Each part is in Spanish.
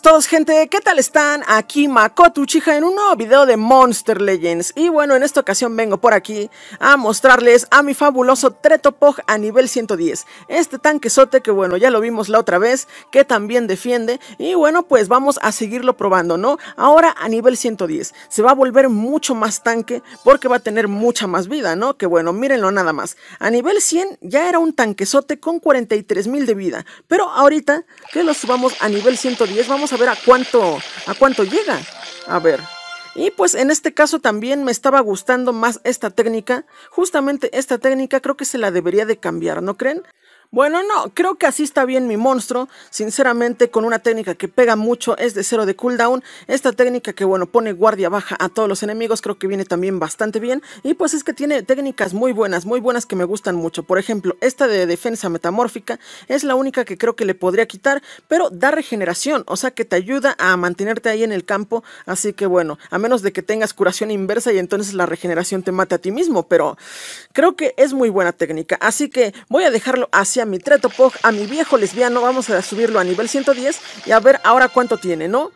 todos gente, ¿qué tal están? Aquí Makoto Uchiha en un nuevo video de Monster Legends Y bueno, en esta ocasión vengo por aquí a mostrarles a mi fabuloso Tretopog a nivel 110 Este tanquesote que bueno, ya lo vimos la otra vez, que también defiende Y bueno, pues vamos a seguirlo probando, ¿no? Ahora a nivel 110, se va a volver mucho más tanque porque va a tener mucha más vida, ¿no? Que bueno, mírenlo nada más A nivel 100 ya era un tanquesote con 43.000 de vida Pero ahorita que lo subamos a nivel 110 vamos a ver a cuánto, a cuánto llega. A ver. Y pues en este caso también me estaba gustando más esta técnica. Justamente esta técnica creo que se la debería de cambiar, ¿no creen? Bueno, no, creo que así está bien mi monstruo, sinceramente con una técnica que pega mucho, es de cero de cooldown, esta técnica que bueno, pone guardia baja a todos los enemigos, creo que viene también bastante bien, y pues es que tiene técnicas muy buenas, muy buenas que me gustan mucho, por ejemplo, esta de defensa metamórfica es la única que creo que le podría quitar, pero da regeneración, o sea que te ayuda a mantenerte ahí en el campo, así que bueno, a menos de que tengas curación inversa y entonces la regeneración te mate a ti mismo, pero creo que es muy buena técnica, así que voy a dejarlo así a mi Tretopog, a mi viejo lesbiano, vamos a subirlo a nivel 110 y a ver ahora cuánto tiene, ¿no?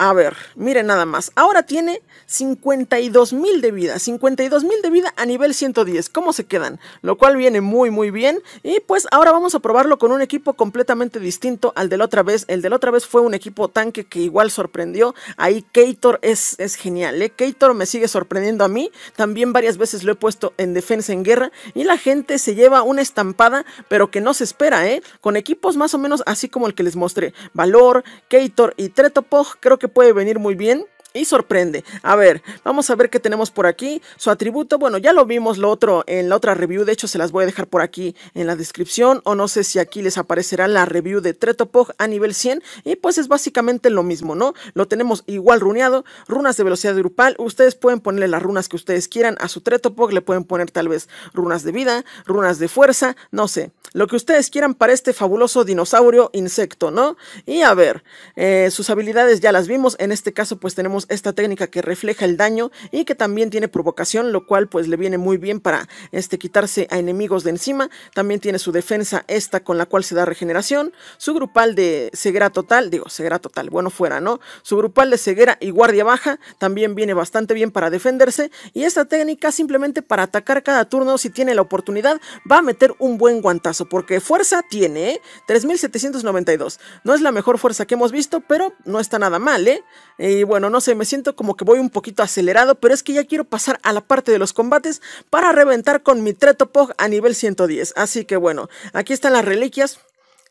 A ver, miren nada más. Ahora tiene 52.000 de vida. 52.000 de vida a nivel 110. ¿Cómo se quedan? Lo cual viene muy, muy bien. Y pues ahora vamos a probarlo con un equipo completamente distinto al de la otra vez. El de la otra vez fue un equipo tanque que igual sorprendió. Ahí Kator es, es genial. ¿eh? Kator me sigue sorprendiendo a mí. También varias veces lo he puesto en defensa en guerra. Y la gente se lleva una estampada, pero que no se espera, ¿eh? Con equipos más o menos así como el que les mostré. Valor, Kator y Tretopog. Creo que puede venir muy bien y sorprende. A ver, vamos a ver qué tenemos por aquí. Su atributo, bueno, ya lo vimos lo otro en la otra review. De hecho, se las voy a dejar por aquí en la descripción. O no sé si aquí les aparecerá la review de Tretopog a nivel 100. Y pues es básicamente lo mismo, ¿no? Lo tenemos igual runeado. Runas de velocidad grupal. Ustedes pueden ponerle las runas que ustedes quieran a su Tretopog. Le pueden poner tal vez runas de vida, runas de fuerza, no sé. Lo que ustedes quieran para este fabuloso dinosaurio insecto, ¿no? Y a ver, eh, sus habilidades ya las vimos. En este caso, pues tenemos esta técnica que refleja el daño y que también tiene provocación, lo cual pues le viene muy bien para este, quitarse a enemigos de encima. También tiene su defensa esta con la cual se da regeneración, su grupal de ceguera total, digo ceguera total, bueno fuera, ¿no? Su grupal de ceguera y guardia baja también viene bastante bien para defenderse y esta técnica simplemente para atacar cada turno si tiene la oportunidad va a meter un buen guantazo porque fuerza tiene, ¿eh? 3792. No es la mejor fuerza que hemos visto, pero no está nada mal, ¿eh? Y bueno, no se me siento como que voy un poquito acelerado, pero es que ya quiero pasar a la parte de los combates para reventar con mi Tretopog a nivel 110. Así que bueno, aquí están las reliquias.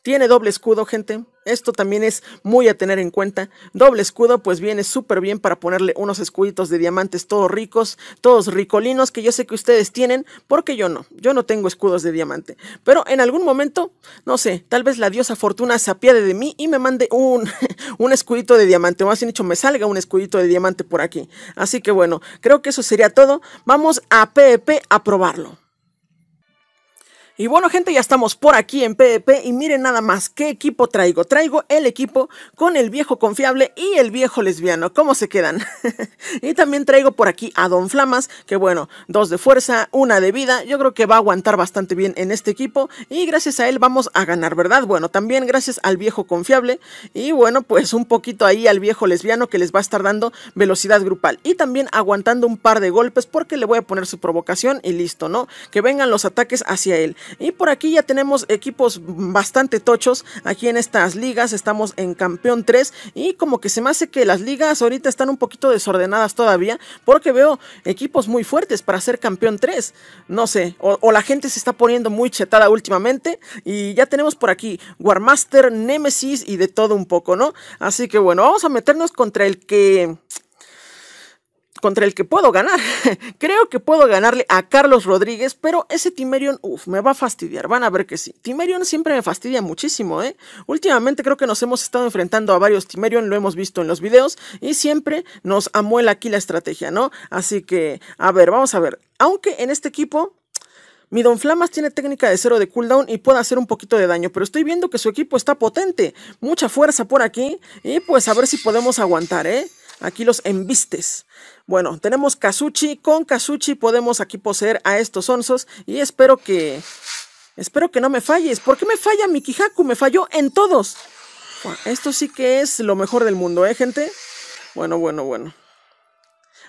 Tiene doble escudo, gente. Esto también es muy a tener en cuenta. Doble escudo, pues viene súper bien para ponerle unos escuditos de diamantes todos ricos, todos ricolinos, que yo sé que ustedes tienen, porque yo no. Yo no tengo escudos de diamante. Pero en algún momento, no sé, tal vez la diosa Fortuna se apiade de mí y me mande un, un escudito de diamante. O más bien dicho, me salga un escudito de diamante por aquí. Así que bueno, creo que eso sería todo. Vamos a PEP e a probarlo. Y bueno gente, ya estamos por aquí en PvP y miren nada más qué equipo traigo. Traigo el equipo con el viejo confiable y el viejo lesbiano. ¿Cómo se quedan? y también traigo por aquí a Don Flamas, que bueno, dos de fuerza, una de vida. Yo creo que va a aguantar bastante bien en este equipo y gracias a él vamos a ganar, ¿verdad? Bueno, también gracias al viejo confiable y bueno, pues un poquito ahí al viejo lesbiano que les va a estar dando velocidad grupal. Y también aguantando un par de golpes porque le voy a poner su provocación y listo, ¿no? Que vengan los ataques hacia él. Y por aquí ya tenemos equipos bastante tochos. Aquí en estas ligas estamos en campeón 3. Y como que se me hace que las ligas ahorita están un poquito desordenadas todavía. Porque veo equipos muy fuertes para ser campeón 3. No sé. O, la gente se está poniendo muy chetada últimamente. Y ya tenemos por aquí Warmaster, Nemesis y de todo un poco, ¿no? Así que bueno, vamos a meternos contra el que contra el que puedo ganar. Creo que puedo ganarle a Carlos Rodríguez, pero ese Timerion, uff, me va a fastidiar. Van a ver que sí. Timerion siempre me fastidia muchísimo, ¿eh? Últimamente creo que nos hemos estado enfrentando a varios Timerion, lo hemos visto en los videos, y siempre nos amuela aquí la estrategia, ¿no? Así que, a ver, vamos a ver. Aunque en este equipo mi Don Flamas tiene técnica de cero de cooldown y puede hacer un poquito de daño, pero estoy viendo que su equipo está potente, mucha fuerza por aquí y pues a ver si podemos aguantar, ¿eh? Aquí los embistes. Bueno, tenemos Kazuchi. Con Kazuchi podemos aquí poseer a estos onzos. Y espero que... Espero que no me falles. ¿Por qué me falla mi Kihaku? Me falló en todos. esto sí que es lo mejor del mundo, ¿eh, gente? Bueno, bueno, bueno.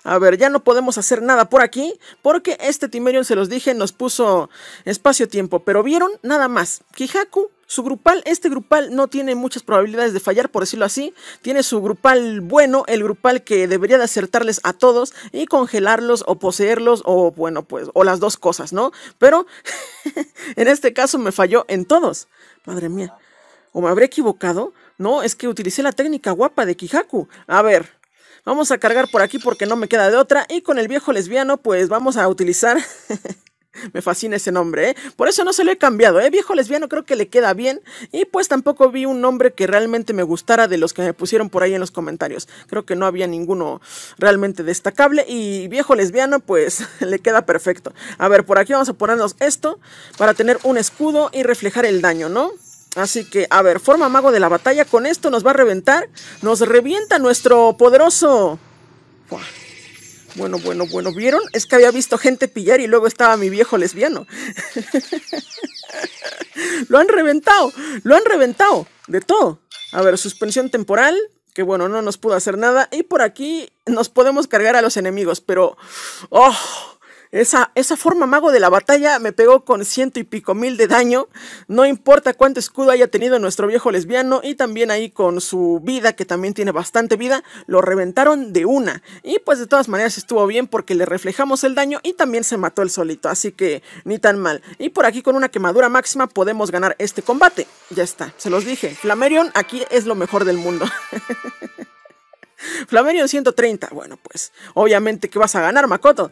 A ver, ya no podemos hacer nada por aquí porque este Timerion, se los dije, nos puso espacio-tiempo. Pero vieron, nada más. Kihaku, su grupal, este grupal no tiene muchas probabilidades de fallar, por decirlo así. Tiene su grupal bueno, el grupal que debería de acertarles a todos y congelarlos o poseerlos o bueno, pues, o las dos cosas, ¿no? Pero en este caso me falló en todos. Madre mía. ¿O me habré equivocado? No, es que utilicé la técnica guapa de Kihaku. A ver, Vamos a cargar por aquí porque no me queda de otra. Y con el viejo lesbiano, pues vamos a utilizar... me fascina ese nombre, ¿eh? Por eso no se lo he cambiado, ¿eh? Viejo lesbiano creo que le queda bien. Y pues tampoco vi un nombre que realmente me gustara de los que me pusieron por ahí en los comentarios. Creo que no había ninguno realmente destacable. Y viejo lesbiano, pues le queda perfecto. A ver, por aquí vamos a ponernos esto para tener un escudo y reflejar el daño, ¿no? Así que, a ver, forma mago de la batalla. Con esto nos va a reventar. Nos revienta nuestro poderoso. Bueno, bueno, bueno, ¿vieron? Es que había visto gente pillar y luego estaba mi viejo lesbiano. lo han reventado, lo han reventado, de todo. A ver, suspensión temporal, que bueno, no nos pudo hacer nada. Y por aquí nos podemos cargar a los enemigos, pero... ¡Oh! Esa, forma mago de la batalla me pegó con ciento y pico mil de daño. No importa cuánto escudo haya tenido nuestro viejo lesbiano. Y también ahí con su vida, que también tiene bastante vida, lo reventaron de una. Y pues de todas maneras estuvo bien porque le reflejamos el daño y también se mató el solito. Así que ni tan mal. Y por aquí con una quemadura máxima podemos ganar este combate. Ya está, se los dije. Flamerion aquí es lo mejor del mundo. Flamerio 130. Bueno, pues obviamente que vas a ganar, Makoto.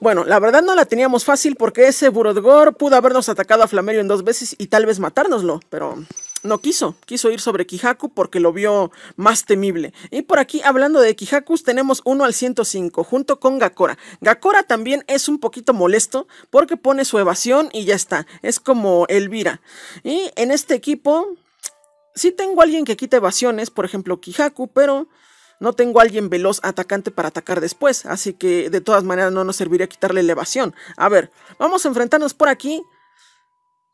Bueno, la verdad no la teníamos fácil porque ese Burodgor pudo habernos atacado a Flamerio en dos veces y tal vez matárnoslo, pero no quiso. Quiso ir sobre Kihaku porque lo vio más temible. Y por aquí, hablando de Kihakus, tenemos uno al 105 junto con Gakora. Gakora también es un poquito molesto porque pone su evasión y ya está. Es como Elvira. Y en este equipo, sí tengo alguien que quita evasiones, por ejemplo Kihaku, pero no tengo alguien veloz atacante para atacar después, así que de todas maneras no nos serviría quitarle elevación. A ver, vamos a enfrentarnos por aquí.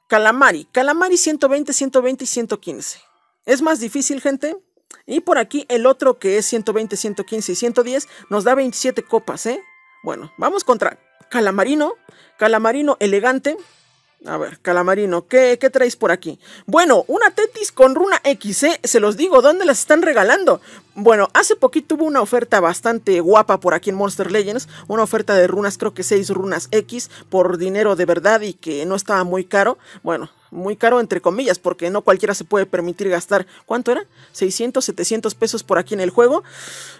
Calamari, Calamari 120, 120 y 115. Es más difícil, gente. Y por aquí el otro que es 120, 115 y 110 nos da 27 copas, ¿eh? Bueno, vamos contra Calamarino, Calamarino elegante. A ver, calamarino, ¿qué, ¿qué traes por aquí? Bueno, una Tetis con runa ¿eh? se los digo, ¿dónde las están regalando? Bueno, hace poquito hubo una oferta bastante guapa por aquí en Monster Legends, una oferta de runas, creo que 6 runas X, por dinero de verdad y que no estaba muy caro. Bueno, muy caro entre comillas, porque no cualquiera se puede permitir gastar, ¿cuánto era? 600, 700 pesos por aquí en el juego.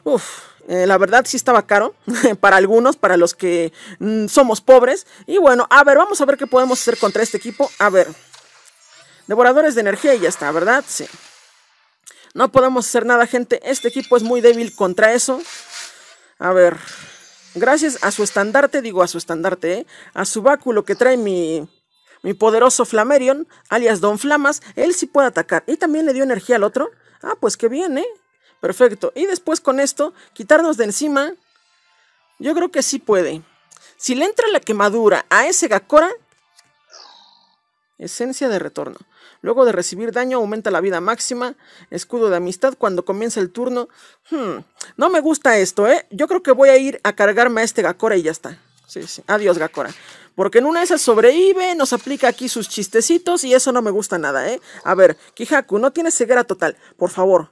Uf, eh, la verdad sí estaba caro para algunos, para los que mm, somos pobres. Y bueno, a ver, vamos a ver qué podemos hacer contra este equipo. A ver. Devoradores de energía y ya está, ¿verdad? Sí. No podemos hacer nada, gente. Este equipo es muy débil contra eso. A ver. Gracias a su estandarte, digo a su estandarte, ¿eh? a su báculo que trae mi, mi poderoso Flamerion, alias Don Flamas, él sí puede atacar. Y también le dio energía al otro. Ah, pues qué bien, ¿eh? Perfecto. Y después con esto, quitarnos de encima. Yo creo que sí puede. Si le entra la quemadura a ese Gakora. Esencia de retorno. Luego de recibir daño, aumenta la vida máxima. Escudo de amistad cuando comienza el turno. Hmm, no me gusta esto, ¿eh? Yo creo que voy a ir a cargarme a este Gakora y ya está. Sí, sí. Adiós, Gakora. Porque en una de esas sobrevive, nos aplica aquí sus chistecitos y eso no me gusta nada, ¿eh? A ver, Kihaku, no tienes ceguera total. Por favor,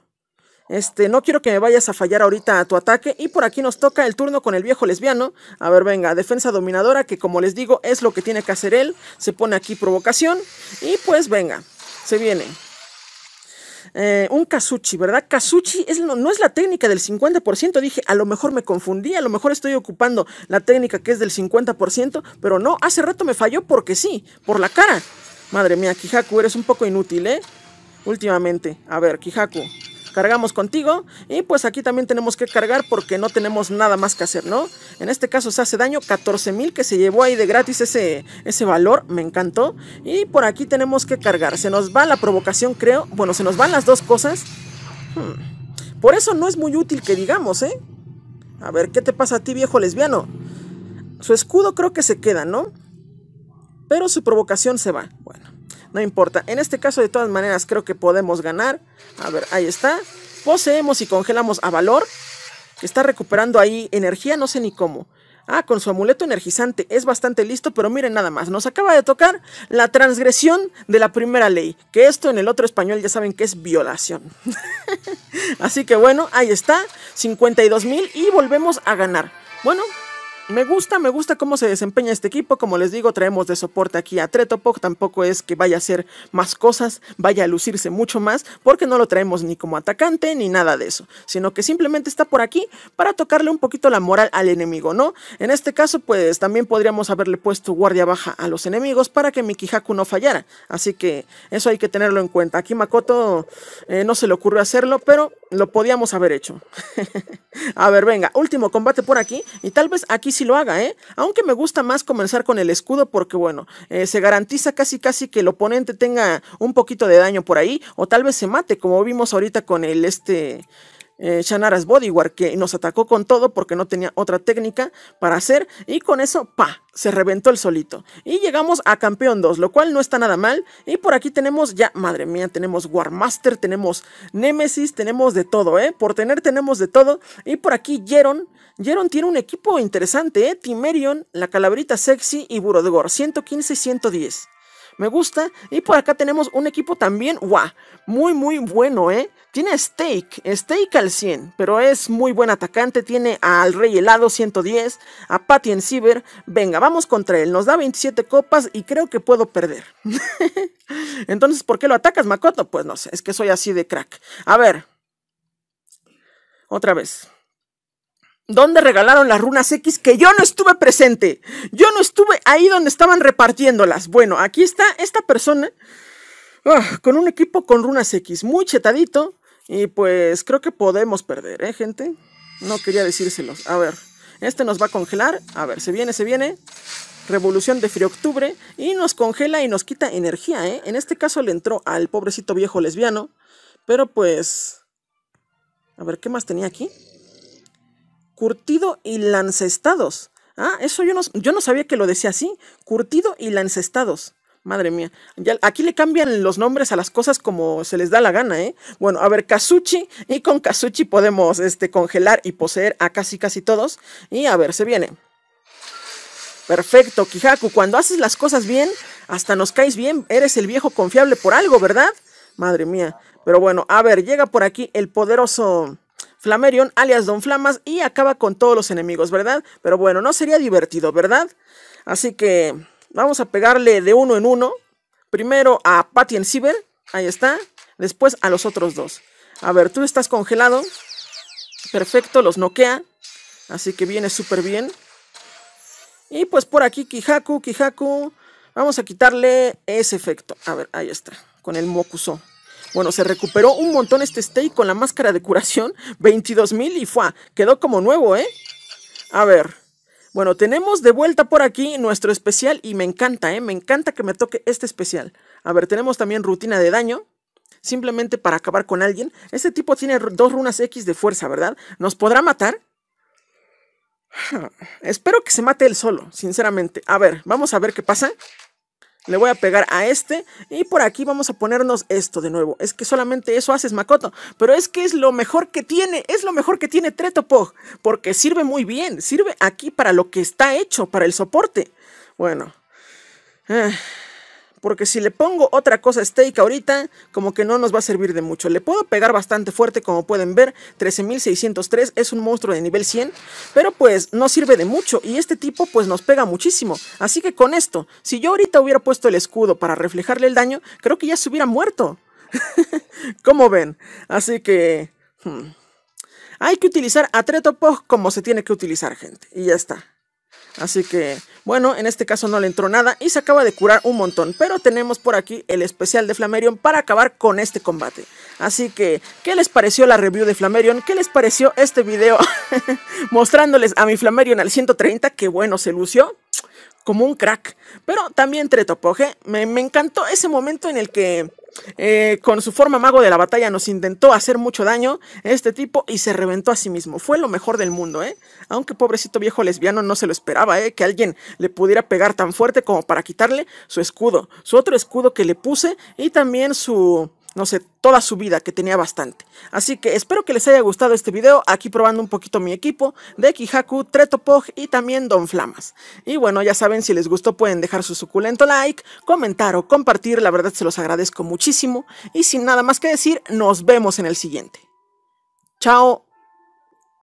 este, no quiero que me vayas a fallar ahorita a tu ataque. Y por aquí nos toca el turno con el viejo lesbiano. A ver, venga, defensa dominadora, que como les digo, es lo que tiene que hacer él. Se pone aquí provocación. Y pues venga, se viene. Eh, un Kazuchi, ¿verdad? Kazuchi es, no, no, es la técnica del 50%. Dije, a lo mejor me confundí, a lo mejor estoy ocupando la técnica que es del 50%, pero no, hace rato me falló porque sí, por la cara. Madre mía, Kihaku, eres un poco inútil, ¿eh? Últimamente. A ver, Kihaku cargamos contigo y pues aquí también tenemos que cargar porque no tenemos nada más que hacer, ¿no? En este caso se hace daño, 14.000 que se llevó ahí de gratis ese, ese valor, me encantó. Y por aquí tenemos que cargar, se nos va la provocación creo, bueno, se nos van las dos cosas. Hmm. Por eso no es muy útil que digamos, ¿eh? A ver, ¿qué te pasa a ti viejo lesbiano? Su escudo creo que se queda, ¿no? Pero su provocación se va. Bueno. No importa. En este caso, de todas maneras, creo que podemos ganar. A ver, ahí está. Poseemos y congelamos a Valor. Que está recuperando ahí energía, no sé ni cómo. Ah, con su amuleto energizante. Es bastante listo, pero miren nada más. Nos acaba de tocar la transgresión de la primera ley. Que esto en el otro español ya saben que es violación. Así que bueno, ahí está. 52 mil y volvemos a ganar. Bueno, me gusta, me gusta cómo se desempeña este equipo. Como les digo, traemos de soporte aquí a Tretopok. Tampoco es que vaya a hacer más cosas, vaya a lucirse mucho más, porque no lo traemos ni como atacante ni nada de eso, sino que simplemente está por aquí para tocarle un poquito la moral al enemigo, ¿no? En este caso, pues también podríamos haberle puesto guardia baja a los enemigos para que Mikihaku no fallara. Así que eso hay que tenerlo en cuenta. Aquí Makoto eh, no se le ocurrió hacerlo, pero lo podíamos haber hecho. a ver, venga, último combate por aquí y tal vez aquí si lo haga, ¿eh? Aunque me gusta más comenzar con el escudo porque, bueno, eh, se garantiza casi casi que el oponente tenga un poquito de daño por ahí o tal vez se mate, como vimos ahorita con el este eh, Bodyguard, que nos atacó con todo porque no tenía otra técnica para hacer. Y con eso, pa, se reventó el solito. Y llegamos a Campeón 2, lo cual no está nada mal. Y por aquí tenemos ya, madre mía, tenemos Warmaster, tenemos Nemesis, tenemos de todo, ¿eh? Por tener tenemos de todo. Y por aquí Jeron. Jeron tiene un equipo interesante, ¿eh? Timerion, la calabrita sexy y Burodgor 115 y 110 me gusta. Y por acá tenemos un equipo también, ¡guau! Muy, muy bueno, ¿eh? Tiene Steak, Steak al 100, pero es muy buen atacante. Tiene al Rey Helado 110, a Patty en Ciber. Venga, vamos contra él. Nos da 27 copas y creo que puedo perder. Entonces, ¿por qué lo atacas, Makoto? Pues no sé, es que soy así de crack. A ver. Otra vez. ¿Dónde regalaron las runas X que yo no estuve presente? Yo no estuve ahí donde estaban repartiéndolas. Bueno, aquí está esta persona ah, con un equipo con runas X muy chetadito. Y pues creo que podemos perder, ¿eh, gente? No quería decírselos. A ver, este nos va a congelar. A ver, se viene, se viene. Revolución de Frío Octubre. Y nos congela y nos quita energía, ¿eh? En este caso le entró al pobrecito viejo lesbiano. Pero pues... A ver, ¿qué más tenía aquí? curtido y lancestados. Ah, eso yo no, yo no sabía que lo decía así, curtido y lancestados. Madre mía, aquí le cambian los nombres a las cosas como se les da la gana, ¿eh? Bueno, a ver, Kazuchi, y con Kazuchi podemos este, congelar y poseer a casi casi todos. Y a ver, se viene. Perfecto, Kijaku, cuando haces las cosas bien, hasta nos caes bien, eres el viejo confiable por algo, ¿verdad? Madre mía, pero bueno, a ver, llega por aquí el poderoso Flamerion, alias Don Flamas, y acaba con todos los enemigos, ¿verdad? Pero bueno, no sería divertido, ¿verdad? Así que vamos a pegarle de uno en uno. Primero a Patty en Cyber, ahí está. Después a los otros dos. A ver, tú estás congelado. Perfecto, los noquea. Así que viene súper bien. Y pues por aquí Kihaku, Kihaku. Vamos a quitarle ese efecto. A ver, ahí está. Con el Mokuso. Bueno, se recuperó un montón este steak con la máscara de curación. 22,000 y fue. Quedó como nuevo, ¿eh? A ver. Bueno, tenemos de vuelta por aquí nuestro especial y me encanta, ¿eh? Me encanta que me toque este especial. A ver, tenemos también rutina de daño. Simplemente para acabar con alguien. Este tipo tiene dos runas X de fuerza, ¿verdad? ¿Nos podrá matar? Espero que se mate él solo, sinceramente. A ver, vamos a ver qué pasa. Le voy a pegar a este y por aquí vamos a ponernos esto de nuevo. Es que solamente eso haces, Makoto. Pero es que es lo mejor que tiene, es lo mejor que tiene Tretopog. Porque sirve muy bien, sirve aquí para lo que está hecho, para el soporte. Bueno. Eh, porque si le pongo otra cosa stake ahorita, como que no nos va a servir de mucho. Le puedo pegar bastante fuerte, como pueden ver, 13.603, es un monstruo de nivel 100, pero pues no sirve de mucho y este tipo pues nos pega muchísimo. Así que con esto, si yo ahorita hubiera puesto el escudo para reflejarle el daño, creo que ya se hubiera muerto. como ven? Así que... Hmm, hay que utilizar a Tretopog como se tiene que utilizar, gente. Y ya está. Así que bueno, en este caso no le entró nada y se acaba de curar un montón. Pero tenemos por aquí el especial de Flamerion para acabar con este combate. Así que, ¿qué les pareció la review de Flamerion? ¿Qué les pareció este video mostrándoles a mi Flamerion al 130? ¡Qué bueno, se lució como un crack. Pero también Tretopoge, me, me encantó ese momento en el que eh, con su forma mago de la batalla nos intentó hacer mucho daño este tipo y se reventó a sí mismo. Fue lo mejor del mundo, ¿eh? Aunque pobrecito viejo lesbiano no se lo esperaba, ¿eh? Que alguien le pudiera pegar tan fuerte como para quitarle su escudo, su otro escudo que le puse y también su no sé, toda su vida, que tenía bastante. Así que espero que les haya gustado este video, aquí probando un poquito mi equipo de Kihaku, Tretopog y también Don Flamas. Y bueno, ya saben, si les gustó pueden dejar su suculento like, comentar o compartir, la verdad se los agradezco muchísimo. Y sin nada más que decir, nos vemos en el siguiente. Chao.